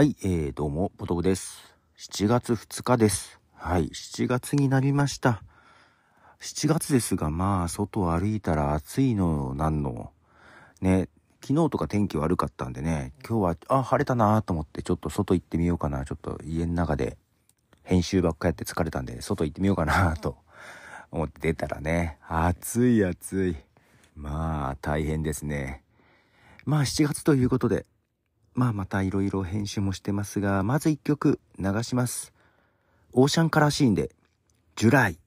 はい、えー、どうも、ポトブです。7月2日です。はい、7月になりました。7月ですが、まあ、外歩いたら暑いの、なんの。ね、昨日とか天気悪かったんでね、今日は、あ、晴れたなと思って、ちょっと外行ってみようかな。ちょっと家の中で、編集ばっかやって疲れたんで、外行ってみようかなと 思って出たらね、暑い暑い。まあ、大変ですね。まあ、7月ということで、まあまたいろいろ編集もしてますが、まず一曲流します。オーシャンカラーシーンで、ジュライ。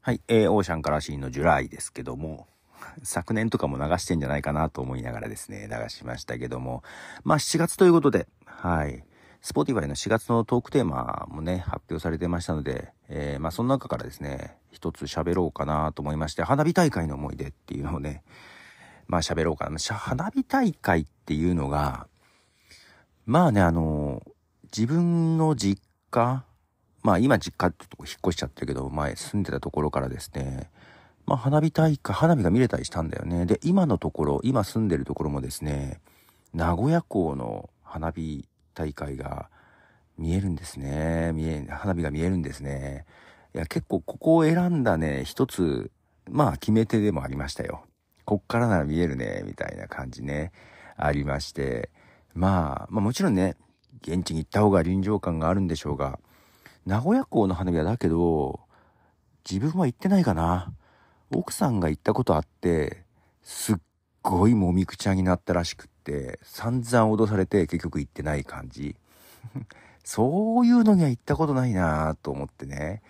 はい、えー、オーシャンカラーシーンのジュライですけども、昨年とかも流してんじゃないかなと思いながらですね、流しましたけども、まあ7月ということで、はい、スポティ i f の4月のトークテーマもね、発表されてましたので、えー、まあその中からですね、一つ喋ろうかなと思いまして、花火大会の思い出っていうのをね、まあ喋ろうかな。花火大会っていうのが、まあね、あの、自分の実家、まあ今実家ってとこ引っ越しちゃってるけど、前住んでたところからですね、まあ花火大会、花火が見れたりしたんだよね。で、今のところ、今住んでるところもですね、名古屋港の花火大会が見えるんですね。見え、花火が見えるんですね。いや、結構ここを選んだね、一つ、まあ決め手でもありましたよ。こっからなら見えるね、みたいな感じね、ありまして、まあ、まあもちろんね、現地に行った方が臨場感があるんでしょうが、名古屋港の花火はだけど、自分は行ってないかな。奥さんが行ったことあって、すっごいもみくちゃになったらしくって、散々脅されて結局行ってない感じ。そういうのには行ったことないなぁと思ってね。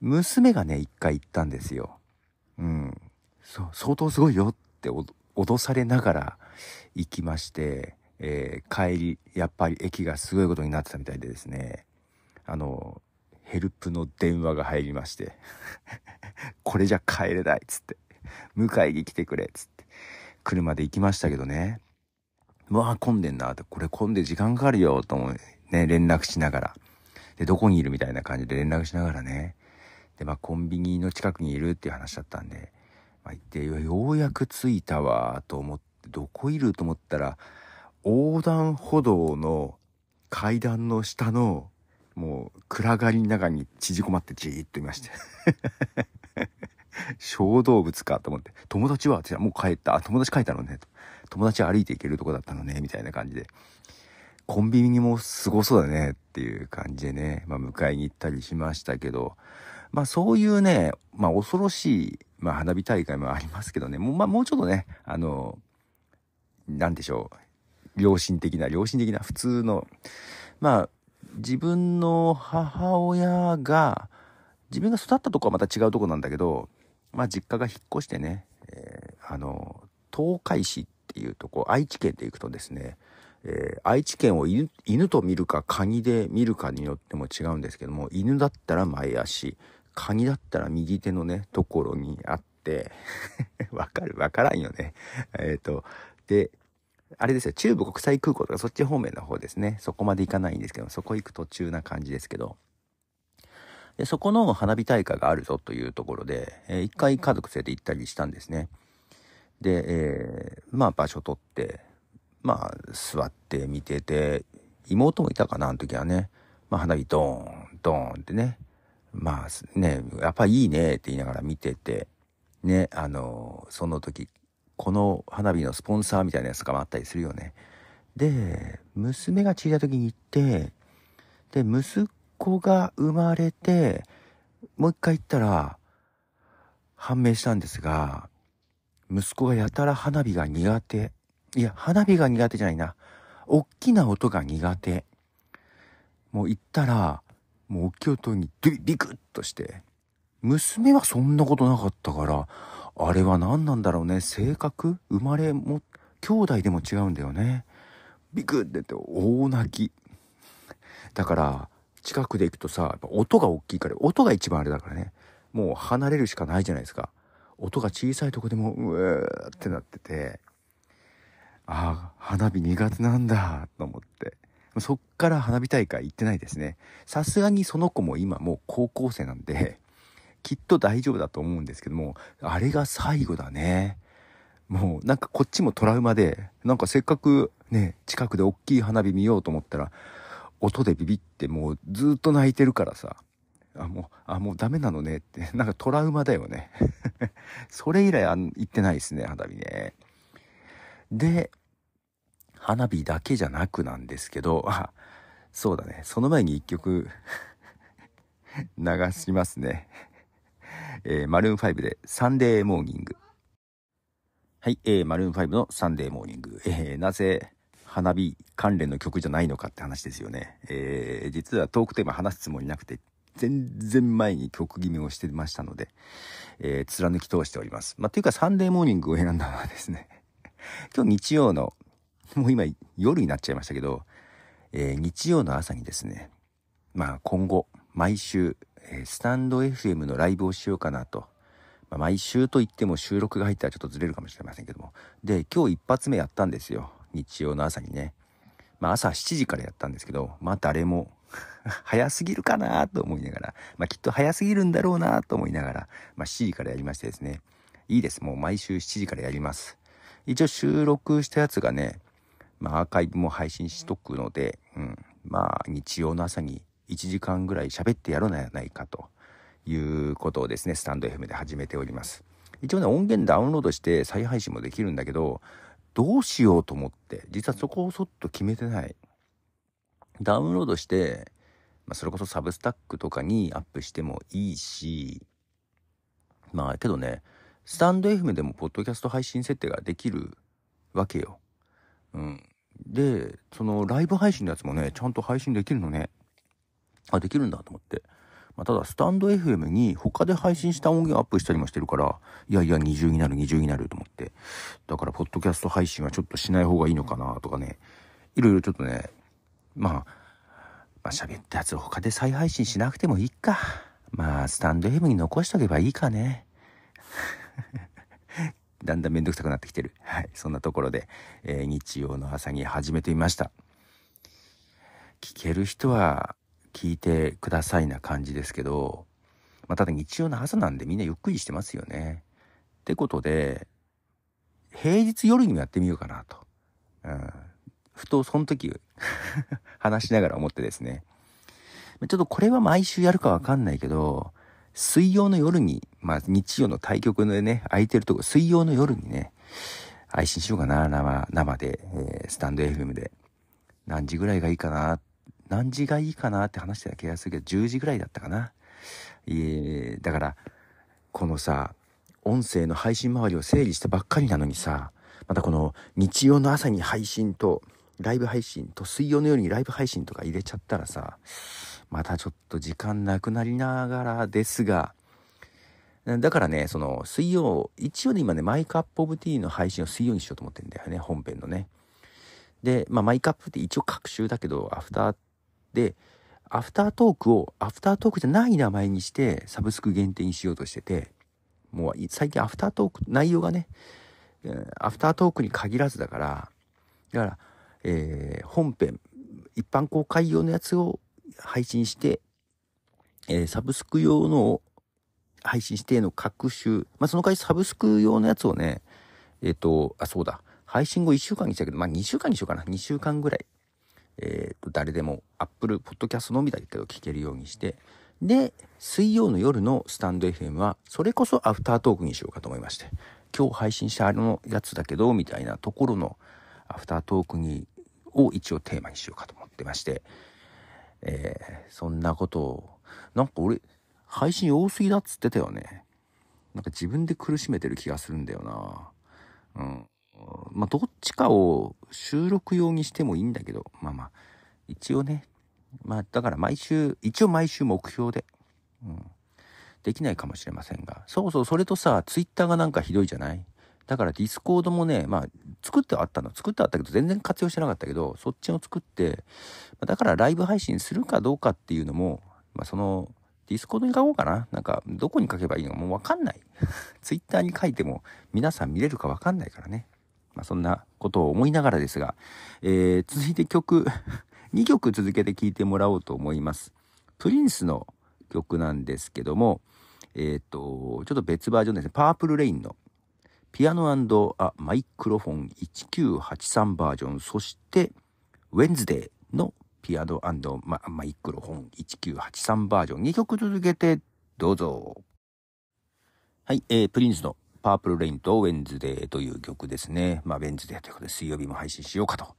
娘がね、一回行ったんですよ。そう相当すごいよって脅されながら行きまして、えー、帰りやっぱり駅がすごいことになってたみたいでですねあのヘルプの電話が入りまして これじゃ帰れないっつって迎えに来てくれっつって車で行きましたけどねうわ混んでんなってこれ混んで時間かかるよと思うね連絡しながらでどこにいるみたいな感じで連絡しながらねでまあコンビニの近くにいるっていう話だったんでまあ、行ってようやく着いたわと思ってどこいると思ったら横断歩道の階段の下のもう暗がりの中に縮こまってじーっといまして 小動物かと思って友達はもう帰った友達帰ったのね友達歩いていけるとこだったのねみたいな感じでコンビニもすごそうだねっていう感じでね、まあ、迎えに行ったりしましたけどまあそういうね、まあ恐ろしい、まあ花火大会もありますけどね、もう、まあもうちょっとね、あの、なんでしょう、良心的な、良心的な普通の、まあ自分の母親が、自分が育ったとこはまた違うとこなんだけど、まあ実家が引っ越してね、えー、あの、東海市っていうとこ、愛知県で行くとですね、えー、愛知県を犬と見るかカニで見るかによっても違うんですけども犬だったら前足カニだったら右手のね、ところにあって、わかるわからんよね。えっ、ー、と、で、あれですよ、中部国際空港とかそっち方面の方ですね。そこまで行かないんですけど、そこ行く途中な感じですけど。で、そこの花火大会があるぞというところで、えー、一回家族連れて行ったりしたんですね。で、えー、まあ場所取って、まあ座って見てて、妹もいたかな、あの時はね。まあ花火ドーン、ドーンってね。まあね、やっぱいいねって言いながら見てて、ね、あの、その時、この花火のスポンサーみたいなやつとかもあったりするよね。で、娘が小さい時に行って、で、息子が生まれて、もう一回行ったら、判明したんですが、息子がやたら花火が苦手。いや、花火が苦手じゃないな。おっきな音が苦手。もう行ったら、もうお京都にビクッとして、娘はそんなことなかったから、あれは何なんだろうね。性格生まれも、兄弟でも違うんだよね。ビクってって大泣き。だから、近くで行くとさ、やっぱ音が大きいから、音が一番あれだからね。もう離れるしかないじゃないですか。音が小さいとこでも、うーってなってて、ああ、花火苦手なんだ、と思って。そっから花火大会行ってないですね。さすがにその子も今もう高校生なんで、きっと大丈夫だと思うんですけども、あれが最後だね。もうなんかこっちもトラウマで、なんかせっかくね、近くで大きい花火見ようと思ったら、音でビビってもうずっと泣いてるからさ、あ、もう、あ、もうダメなのねって、なんかトラウマだよね。それ以来あ行ってないですね、花火ね。で、花火だけじゃなくなんですけど、あ、そうだね。その前に一曲 流しますね。えー、マルーン5でサンデーモーニング。はい、えー、マルーン5のサンデーモーニング。えー、なぜ花火関連の曲じゃないのかって話ですよね。えー、実はトークテーマ話すつもりなくて、全然前に曲決めをしてましたので、えー、貫き通しております。まあ、というかサンデーモーニングを選んだのはですね、今日日曜のもう今夜になっちゃいましたけど、えー、日曜の朝にですね、まあ今後、毎週、えー、スタンド FM のライブをしようかなと。まあ、毎週と言っても収録が入ったらちょっとずれるかもしれませんけども。で、今日一発目やったんですよ。日曜の朝にね。まあ朝7時からやったんですけど、まあ誰も 早すぎるかなと思いながら、まあきっと早すぎるんだろうなと思いながら、まあ7時からやりましてですね。いいです。もう毎週7時からやります。一応収録したやつがね、まあ、アーカイブも配信しとくので、うん、まあ、日曜の朝に1時間ぐらい喋ってやろうなないかということをですね、スタンド FM で始めております。一応ね、音源ダウンロードして再配信もできるんだけど、どうしようと思って、実はそこをそっと決めてない。ダウンロードして、まあ、それこそサブスタックとかにアップしてもいいし、まあ、けどね、スタンド FM でもポッドキャスト配信設定ができるわけよ。うん。で、そのライブ配信のやつもね、ちゃんと配信できるのね。あ、できるんだと思って。まあ、ただ、スタンド FM に他で配信した音源をアップしたりもしてるから、いやいや、二重になる、二重になると思って。だから、ポッドキャスト配信はちょっとしない方がいいのかなとかね、いろいろちょっとね、まあ、まあ、喋ったやつを他で再配信しなくてもいいか。まあ、スタンド FM に残しとけばいいかね。だんだんめんどくさくなってきてる。はい。そんなところで、えー、日曜の朝に始めてみました。聞ける人は聞いてくださいな感じですけど、まあ、ただ日曜の朝なんでみんなゆっくりしてますよね。ってことで、平日夜にもやってみようかなと。うん。ふとその時 話しながら思ってですね。ちょっとこれは毎週やるかわかんないけど、水曜の夜に、まあ、日曜の対局でね、空いてるとこ、水曜の夜にね、配信しようかな、生、生で、えー、スタンド FM で。何時ぐらいがいいかな、何時がいいかなって話してた気がするけど、10時ぐらいだったかな。えー、だから、このさ、音声の配信周りを整理したばっかりなのにさ、またこの日曜の朝に配信と、ライブ配信と水曜の夜にライブ配信とか入れちゃったらさ、またちょっと時間なくなりながらですが、だからね、その水曜、一応で今ね、マイクアップオブティーの配信を水曜にしようと思ってんだよね、本編のね。で、まあ、マイクアップって一応各週だけど、アフターで、アフタートークを、アフタートークじゃない名前にして、サブスク限定にしようとしてて、もう最近アフタートーク、内容がね、アフタートークに限らずだから、だから、えー、本編、一般公開用のやつを配信して、えー、サブスク用のを配信しての各週、まあ、そのりサブスク用のやつをね、えっ、ー、と、あ、そうだ、配信後1週間にしたけど、まあ、2週間にしようかな、2週間ぐらい、えっ、ー、と、誰でも Apple Podcast のみだけど聞けるようにして、で、水曜の夜のスタンド FM は、それこそアフタートークにしようかと思いまして、今日配信したあのやつだけど、みたいなところのアフタートークに、を一応テーマにしようかと思ってまして、えー、そんなことを、なんか俺、配信多すぎだっつってたよね。なんか自分で苦しめてる気がするんだよな。うん。まあ、どっちかを収録用にしてもいいんだけど、まあまあ、一応ね、まあ、だから毎週、一応毎週目標で、うん。できないかもしれませんが。そうそう、それとさ、ツイッターがなんかひどいじゃないだからディスコードもね、まあ、作ってはあったの。作ってはあったけど、全然活用してなかったけど、そっちを作って、だからライブ配信するかどうかっていうのも、まあ、その、ディスコードに書こうかな。なんか、どこに書けばいいのかもうわかんない。ツイッターに書いても、皆さん見れるかわかんないからね。まあ、そんなことを思いながらですが、えー、続いて曲、2 曲続けて聴いてもらおうと思います。プリンスの曲なんですけども、えっ、ー、と、ちょっと別バージョンですね。パープルレインのピアノあマイクロフォン1983バージョン、そして、ウェンズデーのピアノママイクロフォン1983バージョン2曲続けてどうぞ。はい、えー、プリンスのパープルレインとウェンズデーという曲ですね。まあ、ウェンズデーということで水曜日も配信しようかと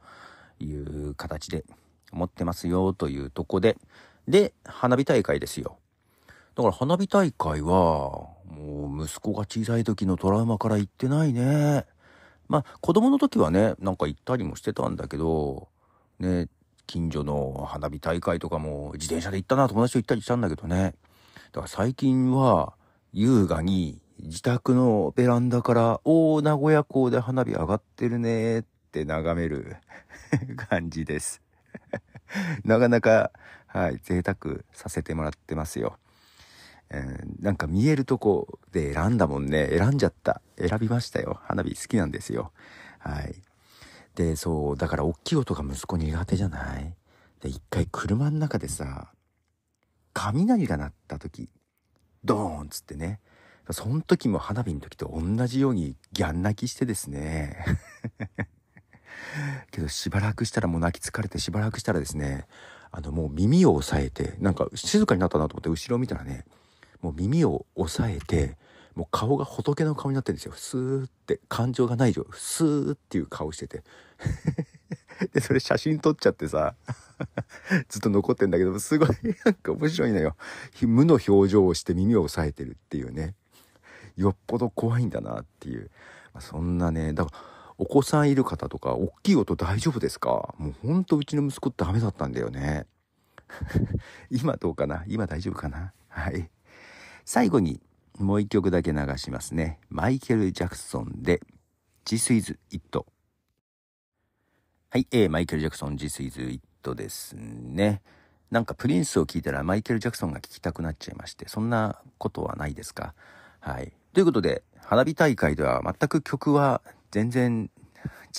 いう形で思ってますよというとこで、で、花火大会ですよ。だから花火大会は、もう息子が小さい時のトラウマから行ってないね。まあ子供の時はね、なんか行ったりもしてたんだけど、ね、近所の花火大会とかも自転車で行ったな、友達と行ったりしたんだけどね。だから最近は優雅に自宅のベランダから、おー、名古屋港で花火上がってるねって眺める 感じです なかなか、はい、贅沢させてもらってますよ。えー、なんか見えるとこで選んだもんね。選んじゃった。選びましたよ。花火好きなんですよ。はい。で、そう、だから大きい音が息子苦手じゃないで、一回車の中でさ、雷が鳴った時、ドーンつってね。その時も花火の時と同じようにギャン泣きしてですね。けどしばらくしたらもう泣き疲れてしばらくしたらですね、あのもう耳を押さえて、なんか静かになったなと思って後ろを見たらね、もう耳を押さえてもう顔が仏の顔になってるんですよスーって感情がない状スーっていう顔してて でそれ写真撮っちゃってさ ずっと残ってんだけどすごいなんか面白いのよ無の表情をして耳を押さえてるっていうねよっぽど怖いんだなっていう、まあ、そんなねだからお子さんいる方とか大きい音大丈夫ですかもうほんとうちの息子ダメだったんだよね 今どうかな今大丈夫かなはい。最後にもう一曲だけ流しますね。マイケル・ジャクソンで This is It。はい、えー、マイケル・ジャクソン This is It ですね。なんかプリンスを聞いたらマイケル・ジャクソンが聴きたくなっちゃいまして、そんなことはないですか。はい。ということで、花火大会では全く曲は全然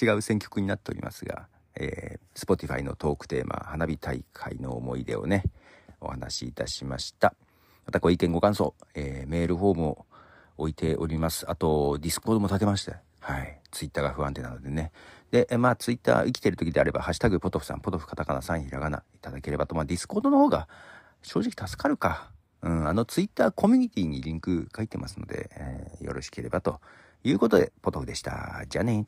違う選曲になっておりますが、えー、Spotify のトークテーマ、花火大会の思い出をね、お話しいたしました。またご意見ご感想、えー、メールフォームを置いております。あと、ディスコードも立てまして、はい。ツイッターが不安定なのでね。で、まあ、ツイッター生きてる時であれば、ハッシュタグポトフさん、ポトフカタカナさん、ひらがな、いただければと、まあ、ディスコードの方が正直助かるか。うん、あのツイッターコミュニティにリンク書いてますので、えー、よろしければということで、ポトフでした。じゃあね。